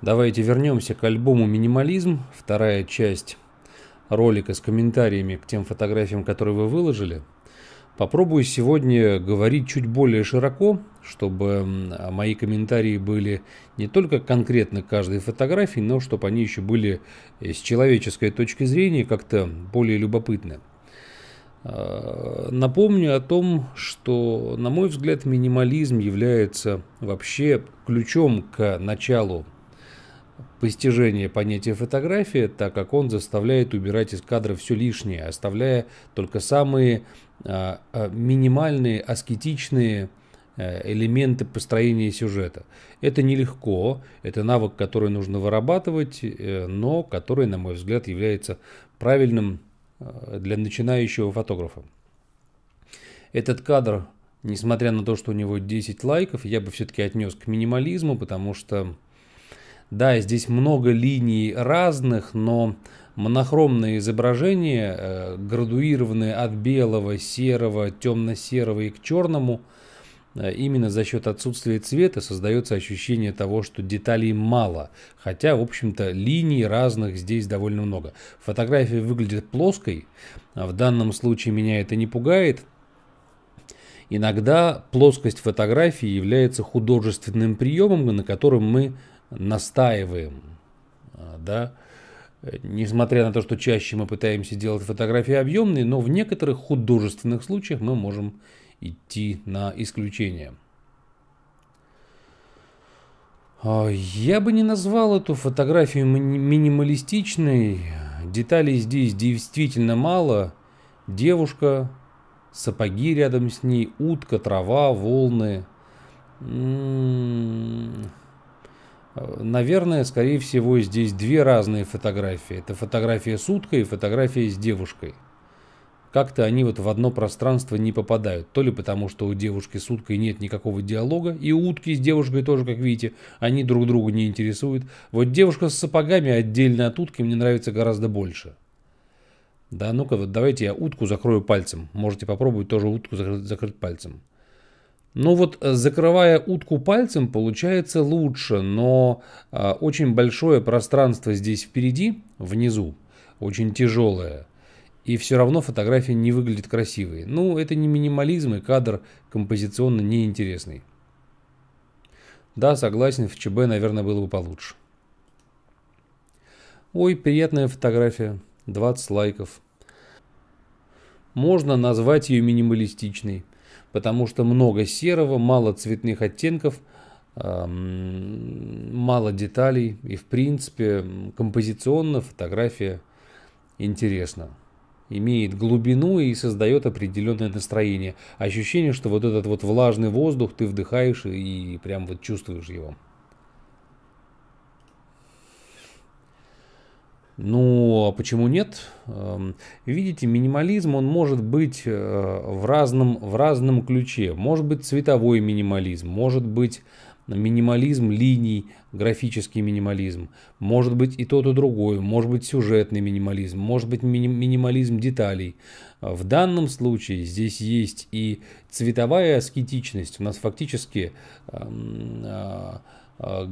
Давайте вернемся к альбому «Минимализм», вторая часть ролика с комментариями к тем фотографиям, которые вы выложили. Попробую сегодня говорить чуть более широко, чтобы мои комментарии были не только конкретно каждой фотографии, но чтобы они еще были э, с человеческой точки зрения как-то более любопытны. А, напомню о том, что, на мой взгляд, минимализм является вообще ключом к началу постижение понятия фотографии, так как он заставляет убирать из кадра все лишнее, оставляя только самые а, а минимальные, аскетичные э, элементы построения сюжета. Это нелегко, это навык, который нужно вырабатывать, э, но который, на мой взгляд, является правильным э, для начинающего фотографа. Этот кадр, несмотря на то, что у него 10 лайков, я бы все-таки отнес к минимализму, потому что да, здесь много линий разных, но монохромное изображение э, градуированное от белого, серого, темно-серого и к черному, э, именно за счет отсутствия цвета создается ощущение того, что деталей мало, хотя, в общем-то, линий разных здесь довольно много. Фотография выглядит плоской, а в данном случае меня это не пугает, Иногда плоскость фотографии является художественным приемом, на котором мы настаиваем, а, да, несмотря на то, что чаще мы пытаемся делать фотографии объемные, но в некоторых художественных случаях мы можем идти на исключение. А, я бы не назвал эту фотографию минималистичной. Деталей здесь действительно мало. Девушка, сапоги рядом с ней, утка, трава, волны. М-м, Наверное, скорее всего, здесь две разные фотографии. Это фотография с уткой и фотография с девушкой. Как-то они вот в одно пространство не попадают. То ли потому, что у девушки с уткой нет никакого диалога, и у утки с девушкой тоже, как видите, они друг друга не интересуют. Вот девушка с сапогами отдельно от утки мне нравится гораздо больше. Да, ну-ка, вот давайте я утку закрою пальцем. Можете попробовать тоже утку закрыть пальцем. Ну вот э, закрывая утку пальцем получается лучше, но э, очень большое пространство здесь впереди, внизу, очень тяжелое. И все равно фотография не выглядит красивой. Ну, это не минимализм и кадр композиционно неинтересный. Да, согласен, в ЧБ, наверное, было бы получше. Ой, приятная фотография. 20 лайков. Можно назвать ее минималистичной потому что много серого, мало цветных оттенков, мало деталей, и в принципе композиционно фотография интересна. Имеет глубину и создает определенное настроение. Ощущение, что вот этот вот влажный воздух ты вдыхаешь и прям вот чувствуешь его. Ну, а почему нет? Эм, видите, минимализм, он может быть э, в разном, в разном ключе. Может быть цветовой минимализм, может быть минимализм линий, графический минимализм, может быть и тот, и другой, может быть сюжетный минимализм, может быть ми- минимализм деталей. Э, в данном случае здесь есть и цветовая аскетичность. У нас фактически эм, э- э- а,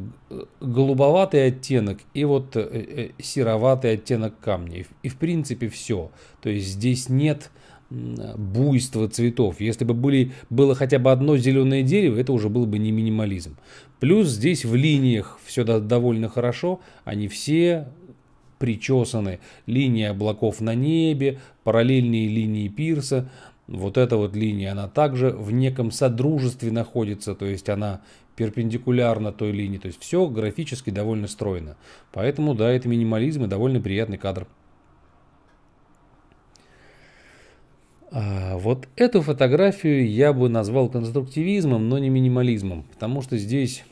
голубоватый оттенок и вот э, э, сероватый оттенок камней И в принципе все. То есть здесь нет буйства цветов. Если бы были, было хотя бы одно зеленое дерево, это уже было бы не минимализм. Плюс здесь в линиях все довольно хорошо. Они все причесаны. Линия облаков на небе, параллельные линии пирса. Вот эта вот линия, она также в неком содружестве находится, то есть она перпендикулярно той линии. То есть все графически довольно стройно. Поэтому, да, это минимализм и довольно приятный кадр. А вот эту фотографию я бы назвал конструктивизмом, но не минимализмом, потому что здесь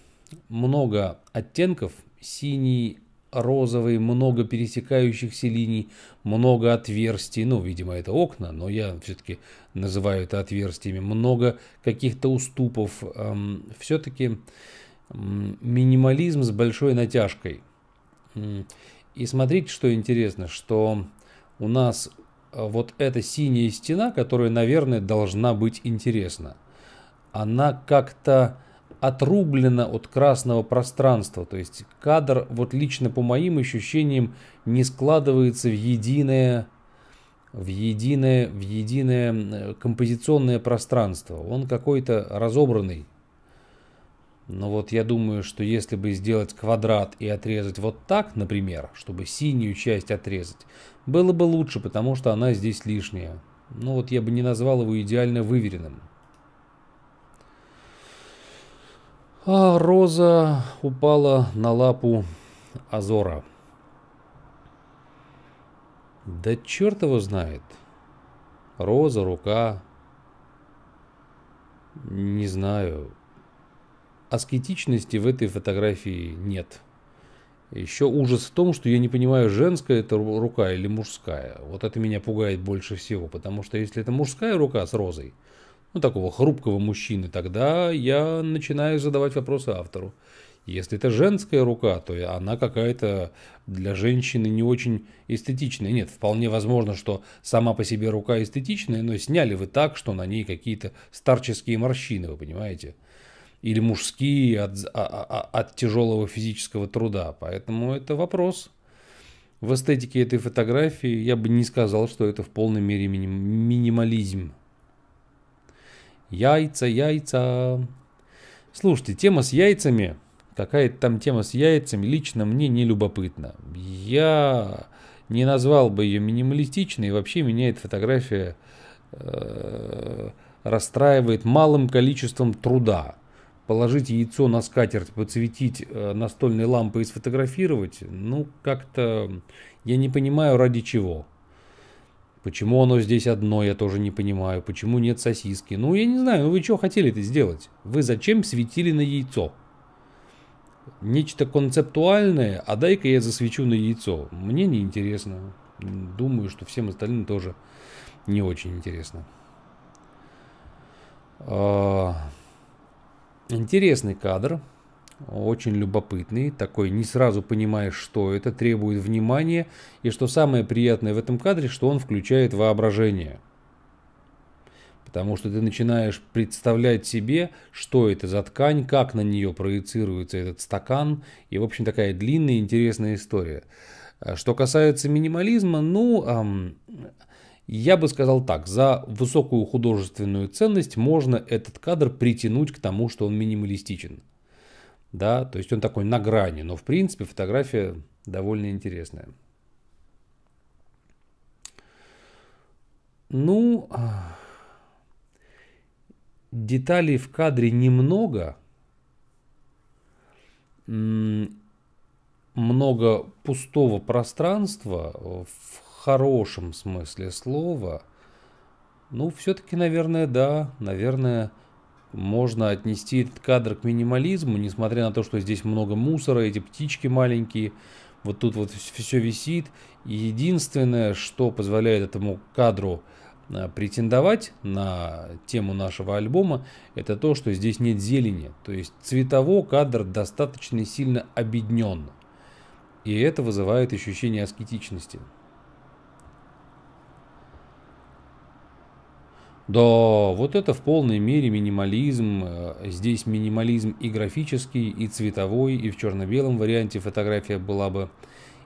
много оттенков. Синий, розовые, много пересекающихся линий, много отверстий, ну, видимо, это окна, но я все-таки называю это отверстиями, много каких-то уступов. Эм, все-таки минимализм с большой натяжкой. И смотрите, что интересно, что у нас э, вот эта синяя стена, которая, наверное, должна быть интересна, она как-то отрублена от красного пространства. То есть кадр, вот лично по моим ощущениям, не складывается в единое, в единое, в единое э, композиционное пространство. Он какой-то разобранный. Но вот я думаю, что если бы сделать квадрат и отрезать вот так, например, чтобы синюю часть отрезать, было бы лучше, потому что она здесь лишняя. Ну вот я бы не назвал его идеально выверенным. А Роза упала на лапу Азора. Да черт его знает. Роза, рука. Не знаю. Аскетичности в этой фотографии нет. Еще ужас в том, что я не понимаю, женская это рука или мужская. Вот это меня пугает больше всего, потому что если это мужская рука с розой, ну, такого хрупкого мужчины, тогда я начинаю задавать вопросы автору. Если это женская рука, то она какая-то для женщины не очень эстетичная. Нет, вполне возможно, что сама по себе рука эстетичная, но сняли вы так, что на ней какие-то старческие морщины, вы понимаете? Или мужские от, а, а, а, от тяжелого физического труда. Поэтому это вопрос. В эстетике этой фотографии я бы не сказал, что это в полной мере миним, минимализм. Яйца, яйца. Слушайте, тема с яйцами, какая-то там тема с яйцами, лично мне не любопытно. Я не назвал бы ее минималистичной, и вообще меня эта фотография э, расстраивает малым количеством труда. Положить яйцо на скатерть, подсветить э, настольной лампой и сфотографировать, ну как-то я не понимаю ради чего. Почему оно здесь одно, я тоже не понимаю. Почему нет сосиски? Ну, я не знаю, ну вы что хотели это сделать? Вы зачем светили на яйцо? Нечто концептуальное, а дай-ка я засвечу на яйцо. Мне не интересно. Думаю, что всем остальным тоже не очень интересно. А, интересный кадр очень любопытный, такой не сразу понимаешь, что это, требует внимания, и что самое приятное в этом кадре, что он включает воображение. Потому что ты начинаешь представлять себе, что это за ткань, как на нее проецируется этот стакан, и, в общем, такая длинная интересная история. Э, что касается минимализма, ну, эм, я бы сказал так, за высокую художественную ценность можно этот кадр притянуть к тому, что он минималистичен. Да, то есть он такой на грани, но в принципе фотография довольно интересная. Ну, а, деталей в кадре немного. Много пустого пространства в хорошем смысле слова. Ну, все-таки, наверное, да, наверное, можно отнести этот кадр к минимализму, несмотря на то, что здесь много мусора, эти птички маленькие, вот тут вот все висит. И единственное, что позволяет этому кадру а, претендовать на тему нашего альбома, это то, что здесь нет зелени. То есть цветово кадр достаточно сильно обеднен. И это вызывает ощущение аскетичности. Да, вот это в полной мере минимализм. Э, здесь минимализм и графический, и цветовой, и в черно-белом варианте фотография была бы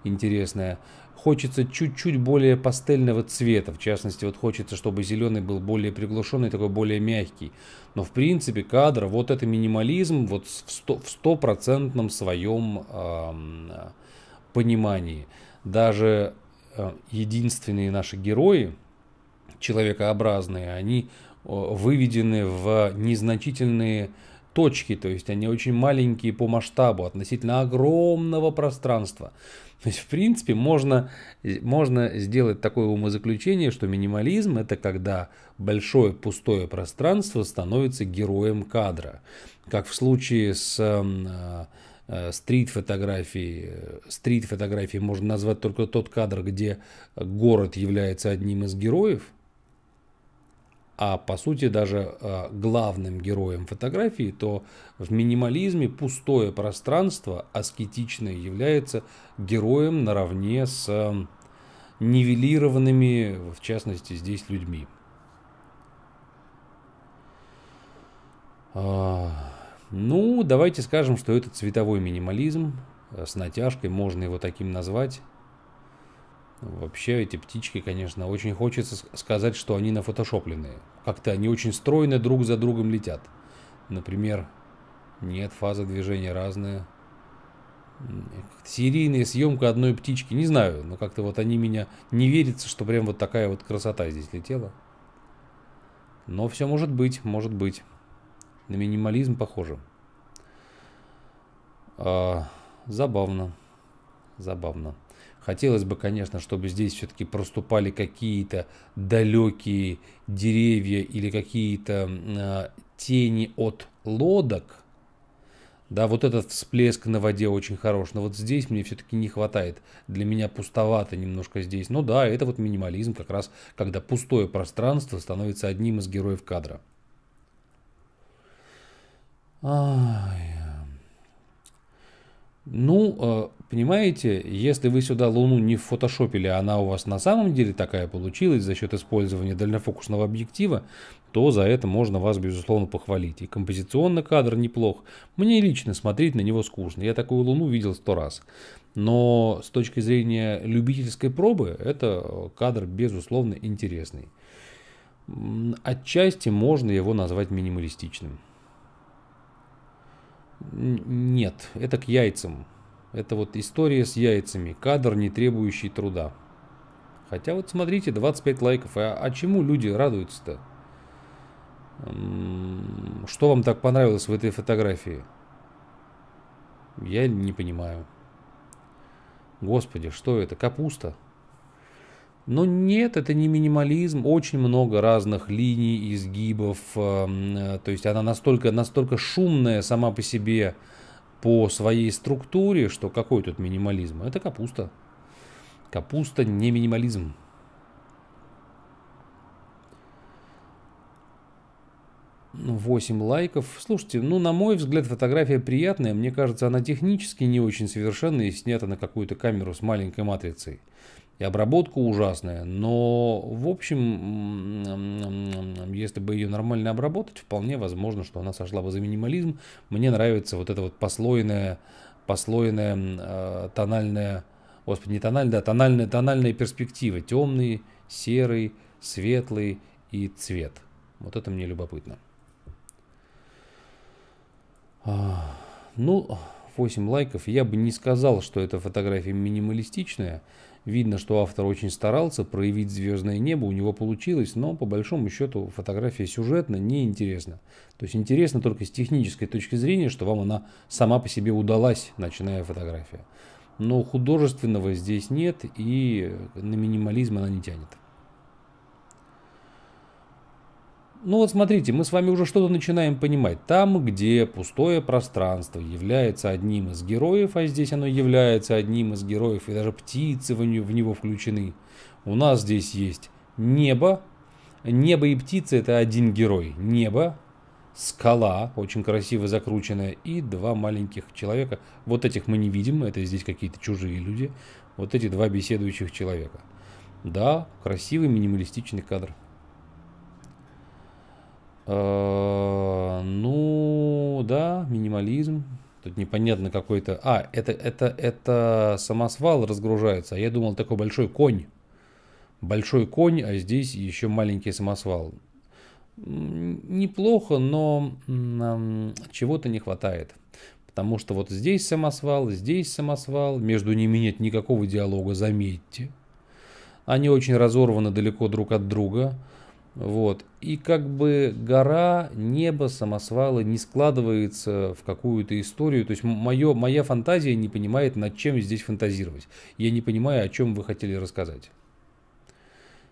интересная. Хочется чуть-чуть более пастельного цвета. В частности, вот хочется, чтобы зеленый был более приглушенный, такой более мягкий. Но в принципе кадр, вот это минимализм вот в стопроцентном своем э, понимании. Даже э, единственные наши герои, человекообразные, они выведены в незначительные точки, то есть они очень маленькие по масштабу относительно огромного пространства. То есть, в принципе, можно, э, можно сделать такое умозаключение, что минимализм – это когда большое пустое пространство становится героем кадра. Как в случае с э, э, стрит фотографией, стрит фотографией можно назвать только тот кадр, где город является одним из героев – а по сути даже а, главным героем фотографии, то в минимализме пустое пространство аскетичное является героем наравне с эм, нивелированными, в частности, здесь людьми. А, ну, давайте скажем, что это цветовой минимализм. С натяжкой можно его таким назвать. Вообще, эти птички, конечно, очень хочется сказать, что они нафотошопленные. Как-то они очень стройно друг за другом летят. Например, нет, фаза движения разная. Серийная съемка одной птички. Не знаю, но как-то вот они меня... Не верится, что прям вот такая вот красота здесь летела. Но все может быть, может быть. На минимализм похоже. А, забавно. Забавно. Хотелось бы, конечно, чтобы здесь все-таки проступали какие-то далекие деревья или какие-то э, тени от лодок. Да, вот этот всплеск на воде очень хорош, но вот здесь мне все-таки не хватает. Для меня пустовато немножко здесь. Ну да, это вот минимализм как раз, когда пустое пространство становится одним из героев кадра. Ай. Ну, э, понимаете, если вы сюда Луну не фотошопили, а она у вас на самом деле такая получилась за счет использования дальнофокусного объектива, то за это можно вас, безусловно, похвалить. И композиционно кадр неплох. Мне лично смотреть на него скучно. Я такую Луну видел сто раз. Но с точки зрения любительской пробы, это э, кадр, безусловно, интересный. Отчасти можно его назвать минималистичным. Нет, это к яйцам. Это вот история с яйцами. Кадр, не требующий труда. Хотя вот смотрите, 25 лайков. А, а чему люди радуются-то? Что вам так понравилось в этой фотографии? Я не понимаю. Господи, что это? Капуста? Но нет, это не минимализм, очень много разных линий, изгибов, э, э, то есть она настолько, настолько шумная сама по себе по своей структуре, что какой тут минимализм? Это капуста. Капуста не минимализм. Ну, восемь лайков. Слушайте, ну, на мой взгляд, фотография приятная. Мне кажется, она технически не очень совершенная и снята на какую-то камеру с маленькой матрицей и обработка ужасная, но в общем, если бы ее нормально обработать, вполне возможно, что она сошла бы за минимализм. Мне нравится вот это вот послойное, послойное э, тональное, господи, не тональное, да, тональная, тональная перспектива, темный, серый, светлый и цвет. Вот это мне любопытно. А, ну, 8 лайков. Я бы не сказал, что эта фотография минималистичная. Видно, что автор очень старался, проявить звездное небо у него получилось, но по большому счету фотография сюжетно неинтересна. То есть интересно только с технической точки зрения, что вам она сама по себе удалась, начиная фотография. Но художественного здесь нет и на минимализм она не тянет. Ну вот смотрите, мы с вами уже что-то начинаем понимать. Там, где пустое пространство является одним из героев, а здесь оно является одним из героев, и даже птицы в него включены. У нас здесь есть небо. Небо и птицы это один герой. Небо, скала, очень красиво закрученная, и два маленьких человека. Вот этих мы не видим, это здесь какие-то чужие люди. Вот эти два беседующих человека. Да, красивый минималистичный кадр. Э, ну, да, минимализм. Тут непонятно какой-то... А, это, это, это самосвал разгружается. А я думал, такой большой конь. Большой конь, а здесь еще маленький самосвал. Неплохо, но чего-то не хватает. Потому что вот здесь самосвал, здесь самосвал. Между ними нет никакого диалога, заметьте. Они очень разорваны далеко друг от друга. Вот. И как бы гора, небо, самосвалы не складывается в какую-то историю. То есть моё, моя фантазия не понимает, над чем здесь фантазировать. Я не понимаю, о чем вы хотели рассказать.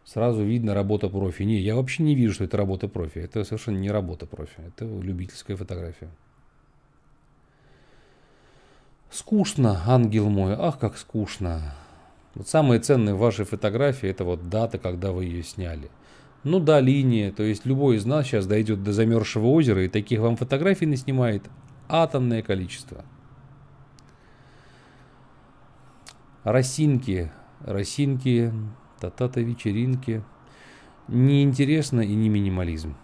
Сразу видно работа профи. Не, я вообще не вижу, что это работа профи. Это совершенно не работа профи. Это любительская фотография. Скучно, ангел мой. Ах, как скучно. Вот самое ценное в вашей фотографии – это вот дата, когда вы ее сняли – ну да, линия, то есть любой из нас сейчас дойдет до замерзшего озера и таких вам фотографий не снимает атомное количество. Росинки, росинки, татата вечеринки. Неинтересно и не минимализм.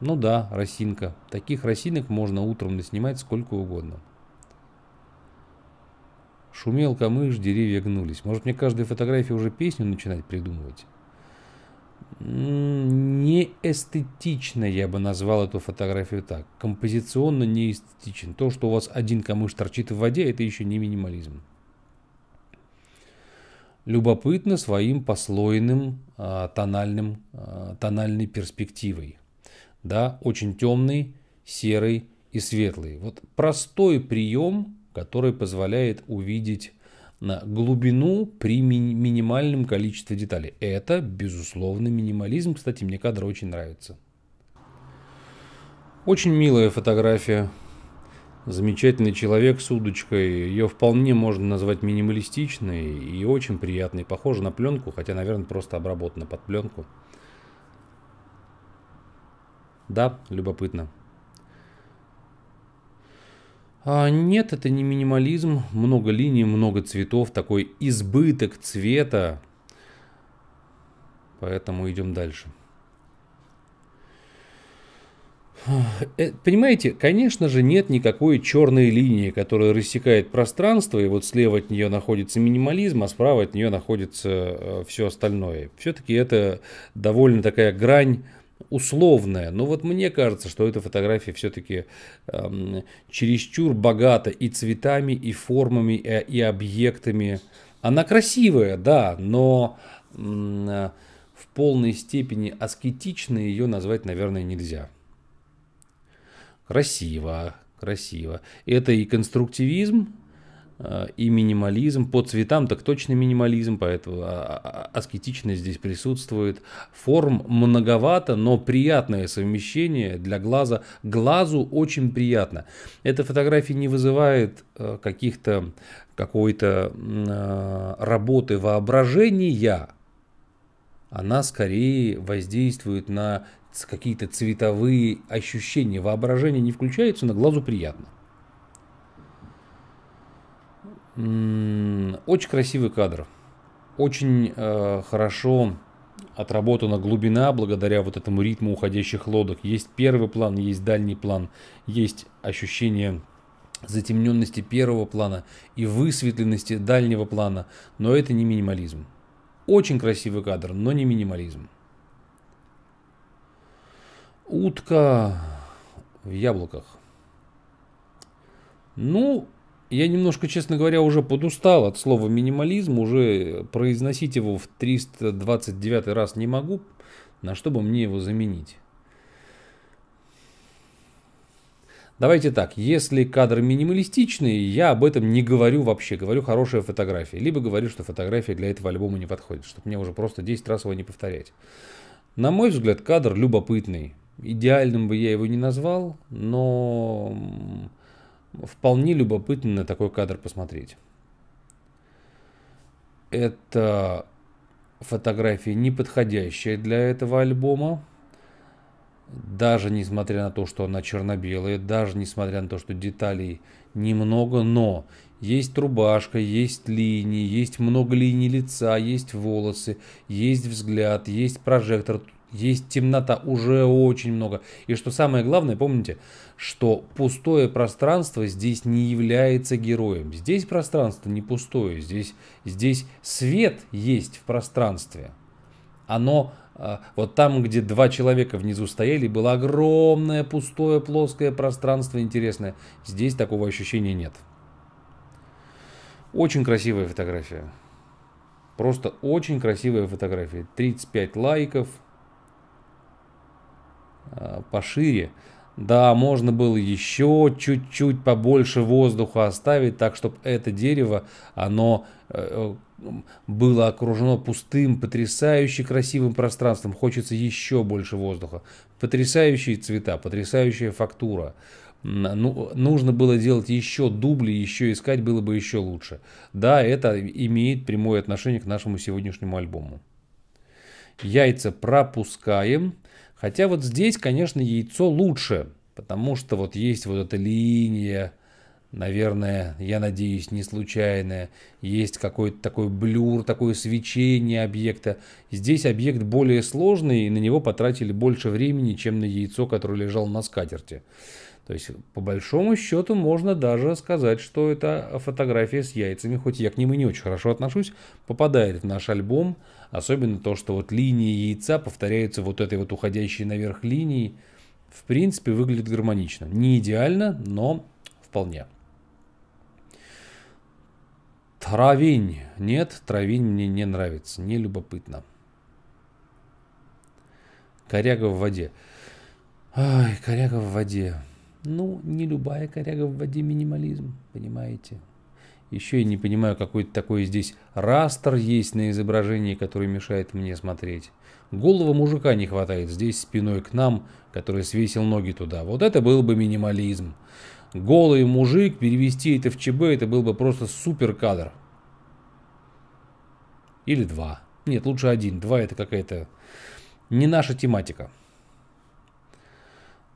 Ну да, росинка. Таких росинок можно утром наснимать сколько угодно. Шумел камыш, деревья гнулись. Может мне каждой фотографии уже песню начинать придумывать? неэстетично, я бы назвал эту фотографию так. Композиционно неэстетичен. То, что у вас один камыш торчит в воде, это еще не минимализм. Любопытно своим послойным а, тональным, а, тональной перспективой. Да, очень темный, серый и светлый. Вот простой прием, который позволяет увидеть на глубину при ми- минимальном количестве деталей. Это, безусловно, минимализм. Кстати, мне кадр очень нравится. Очень милая фотография. Замечательный человек с удочкой. Ее вполне можно назвать минималистичной и очень приятной. Похоже на пленку, хотя, наверное, просто обработана под пленку. Да, любопытно. А, нет, это не минимализм. Много линий, много цветов, такой избыток цвета. Поэтому идем дальше. Э, понимаете, конечно же, нет никакой черной линии, которая рассекает пространство, и вот слева от нее находится минимализм, а справа от нее находится э, все остальное. Все-таки это довольно такая грань условная. Но вот мне кажется, что эта фотография все-таки э, эм, чересчур богата и цветами, и формами, и, э, и объектами. Она красивая, да, но э, в полной степени аскетичной ее назвать, наверное, нельзя. Красиво, красиво. Это и конструктивизм, Э, и минимализм. По цветам так точно минимализм, поэтому а, а, аскетичность здесь присутствует. Форм многовато, но приятное совмещение для глаза. Глазу очень приятно. Эта фотография не вызывает э, каких-то какой-то э, работы воображения, она скорее воздействует на какие-то цветовые ощущения. Воображение не включается, на глазу приятно. Очень красивый кадр. Очень э, хорошо отработана глубина благодаря вот этому ритму уходящих лодок. Есть первый план, есть дальний план, есть ощущение затемненности первого плана и высветленности дальнего плана, но это не минимализм. Очень красивый кадр, но не минимализм. Утка в яблоках. Ну, я немножко, честно говоря, уже подустал от слова минимализм, уже произносить его в 329 раз не могу, на что бы мне его заменить. Давайте так, если кадр минималистичный, я об этом не говорю вообще, говорю хорошая фотография, либо говорю, что фотография для этого альбома не подходит, чтобы мне уже просто 10 раз его не повторять. На мой взгляд, кадр любопытный. Идеальным бы я его не назвал, но вполне любопытно на такой кадр посмотреть. Это фотография, не подходящая для этого альбома. Даже несмотря на то, что она черно-белая, даже несмотря на то, что деталей немного, но есть рубашка, есть линии, есть много линий лица, есть волосы, есть взгляд, есть прожектор. Есть темнота, уже очень много. И что самое главное, помните, что пустое пространство здесь не является героем. Здесь пространство не пустое, здесь, здесь свет есть в пространстве. Оно э, вот там, где два человека внизу стояли, было огромное пустое плоское пространство интересное. Здесь такого ощущения нет. Очень красивая фотография. Просто очень красивая фотография. 35 лайков, Э, пошире. Да, можно было еще чуть-чуть побольше воздуха оставить, так, чтобы это дерево, оно э, э, было окружено пустым, потрясающе красивым пространством. Хочется еще больше воздуха. Потрясающие цвета, потрясающая фактура. Ну, нужно было делать еще дубли, еще искать было бы еще лучше. Да, это имеет прямое отношение к нашему сегодняшнему альбому. Яйца пропускаем. Хотя вот здесь, конечно, яйцо лучше, потому что вот есть вот эта линия, наверное, я надеюсь, не случайная, есть какой-то такой блюр, такое свечение объекта. Здесь объект более сложный, и на него потратили больше времени, чем на яйцо, которое лежало на скатерти. То есть, по большому счету, можно даже сказать, что это фотография с яйцами, хоть я к ним и не очень хорошо отношусь, попадает в наш альбом, Особенно то, что вот линии яйца повторяются вот этой вот уходящей наверх линии, В принципе, выглядит гармонично. Не идеально, но вполне. Травинь Нет, травинь мне не нравится. Не любопытно. Коряга в воде. Ай, коряга в воде. Ну, не любая коряга в воде минимализм, понимаете? Еще я не понимаю, какой-то такой здесь растер есть на изображении, который мешает мне смотреть. Голого мужика не хватает здесь спиной к нам, который свесил ноги туда. Вот это был бы минимализм. Голый мужик, перевести это в ЧБ, это был бы просто супер кадр. Или два. Нет, лучше один. Два это какая-то не наша тематика.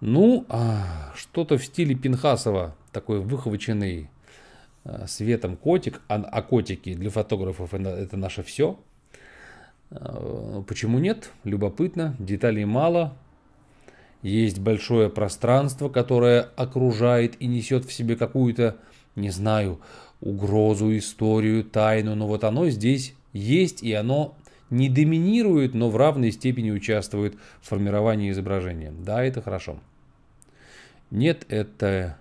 Ну, а, что-то в стиле Пинхасова, такой выхваченный Э, светом котик, а, а котики для фотографов это, это наше все. Э, почему нет? Любопытно, деталей мало. Есть большое пространство, которое окружает и несет в себе какую-то, не знаю, угрозу, историю, тайну, но вот оно здесь есть, и оно не доминирует, но в равной степени участвует в формировании изображения. Да, это хорошо. Нет, это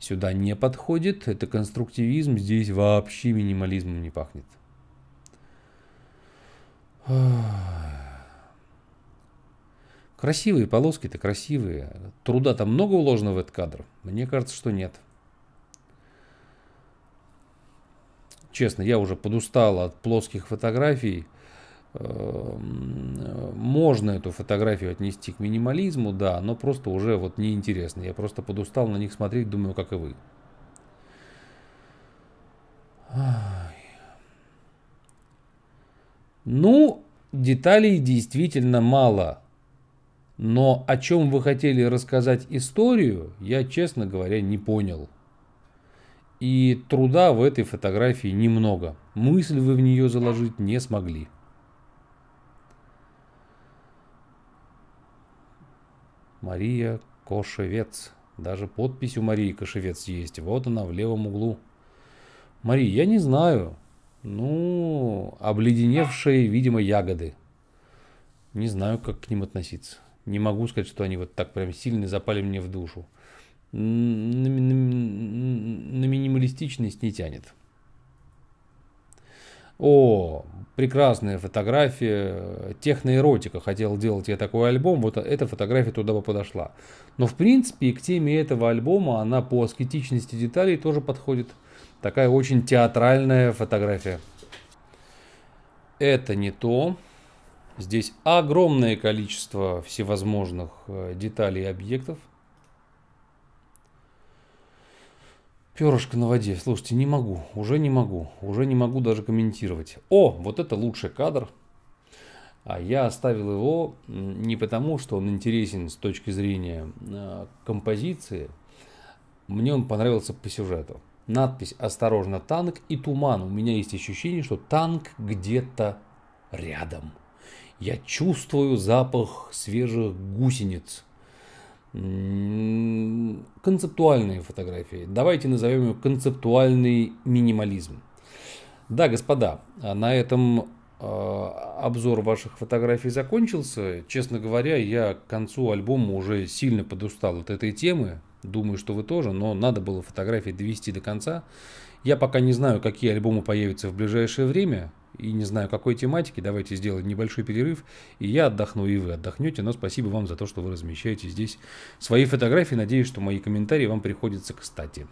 сюда не подходит. Это конструктивизм, здесь вообще минимализмом не пахнет. Красивые полоски-то красивые. Труда там много уложено в этот кадр? Мне кажется, что нет. Честно, я уже подустал от плоских фотографий. Эм, можно эту фотографию отнести к минимализму, да, но просто уже вот неинтересно. Я просто подустал на них смотреть, думаю, как и вы. Ну, деталей действительно мало. Но о чем вы хотели рассказать историю, я, честно говоря, не понял. И труда в этой фотографии немного. Мысль вы в нее заложить не смогли. Мария Кошевец. Даже подпись у Марии Кошевец есть. Вот она в левом углу. Мария, я не знаю. Ну, обледеневшие, видимо, ягоды. Не знаю, как к ним относиться. Не могу сказать, что они вот так прям сильно запали мне в душу. На, на, на минималистичность не тянет. О, прекрасная фотография, э, техноэротика, хотел делать я такой альбом, вот э, эта фотография туда бы подошла. Но в принципе к теме этого альбома она по аскетичности деталей тоже подходит. Такая очень театральная фотография. Это не то. Здесь огромное количество всевозможных э, деталей и объектов. Перышко на воде. Слушайте, не могу, уже не могу, уже не могу даже комментировать. О, вот это лучший кадр. А я оставил его не потому, что он интересен с точки зрения э, композиции. Мне он понравился по сюжету. Надпись «Осторожно, танк» и «Туман». У меня есть ощущение, что танк где-то рядом. Я чувствую запах свежих гусениц – концептуальные фотографии. Давайте назовем ее концептуальный минимализм. Да, господа, а на этом э, обзор ваших фотографий закончился. Честно говоря, я к концу альбома уже сильно подустал от этой темы. Думаю, что вы тоже, но надо было фотографии довести до конца. Я пока не знаю, какие альбомы появятся в ближайшее время и не знаю какой тематики, давайте сделаем небольшой перерыв, и я отдохну, и вы отдохнете, но спасибо вам за то, что вы размещаете здесь свои фотографии, надеюсь, что мои комментарии вам приходятся кстати.